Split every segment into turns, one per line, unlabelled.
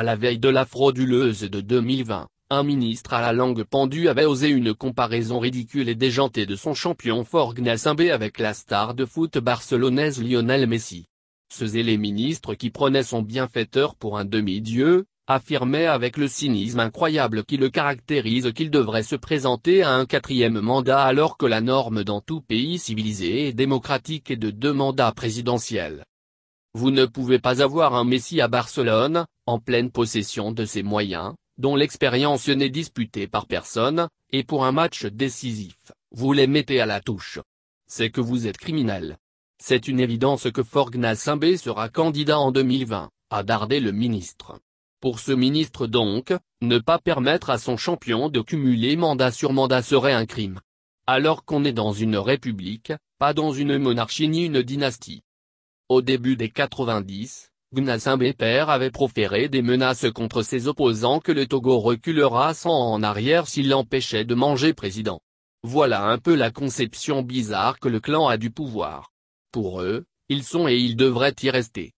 À la veille de la frauduleuse de 2020, un ministre à la langue pendue avait osé une comparaison ridicule et déjantée de son champion Fort Imbé avec la star de foot barcelonaise Lionel Messi. et les ministres qui prenaient son bienfaiteur pour un demi-dieu, affirmait avec le cynisme incroyable qui le caractérise qu'il devrait se présenter à un quatrième mandat alors que la norme dans tout pays civilisé et démocratique est de deux mandats présidentiels. Vous ne pouvez pas avoir un Messi à Barcelone, en pleine possession de ses moyens, dont l'expérience n'est disputée par personne, et pour un match décisif, vous les mettez à la touche. C'est que vous êtes criminel. C'est une évidence que Forgna Simbé sera candidat en 2020, a dardé le ministre. Pour ce ministre donc, ne pas permettre à son champion de cumuler mandat sur mandat serait un crime. Alors qu'on est dans une république, pas dans une monarchie ni une dynastie. Au début des 90, Gnassingbé père avait proféré des menaces contre ses opposants que le Togo reculera sans en arrière s'il l'empêchait de manger président. Voilà un peu la conception bizarre que le clan a du pouvoir. Pour eux, ils sont et ils devraient y rester.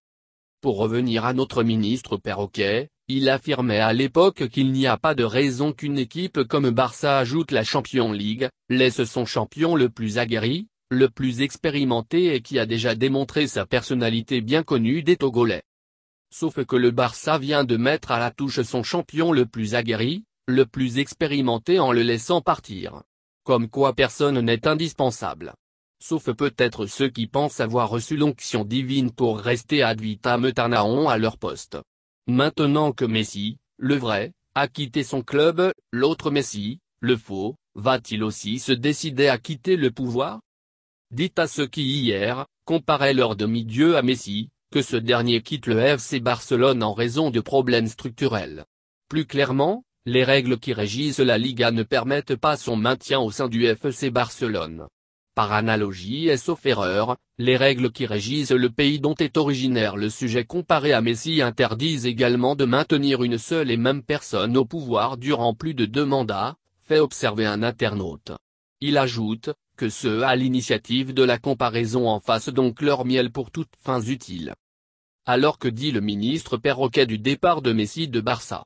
Pour revenir à notre ministre Perroquet, il affirmait à l'époque qu'il n'y a pas de raison qu'une équipe comme Barça ajoute la Champion League, laisse son champion le plus aguerri, le plus expérimenté et qui a déjà démontré sa personnalité bien connue des Togolais. Sauf que le Barça vient de mettre à la touche son champion le plus aguerri, le plus expérimenté en le laissant partir. Comme quoi personne n'est indispensable. Sauf peut-être ceux qui pensent avoir reçu l'onction divine pour rester ad vitam aeternam à leur poste. Maintenant que Messi, le vrai, a quitté son club, l'autre Messi, le faux, va-t-il aussi se décider à quitter le pouvoir Dites à ceux qui hier, comparaient leur demi-dieu à Messi, que ce dernier quitte le FC Barcelone en raison de problèmes structurels. Plus clairement, les règles qui régissent la Liga ne permettent pas son maintien au sein du FC Barcelone. Par analogie et sauf erreur, les règles qui régissent le pays dont est originaire le sujet comparé à Messi interdisent également de maintenir une seule et même personne au pouvoir durant plus de deux mandats, fait observer un internaute. Il ajoute, que ceux à l'initiative de la comparaison en fassent donc leur miel pour toutes fins utiles. Alors que dit le ministre Perroquet du départ de Messi de Barça